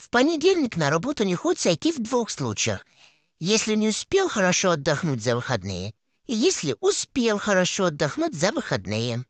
В понедельник на работу не худо сойти в двух случаях. Если не успел хорошо отдохнуть за выходные, и если успел хорошо отдохнуть за выходные.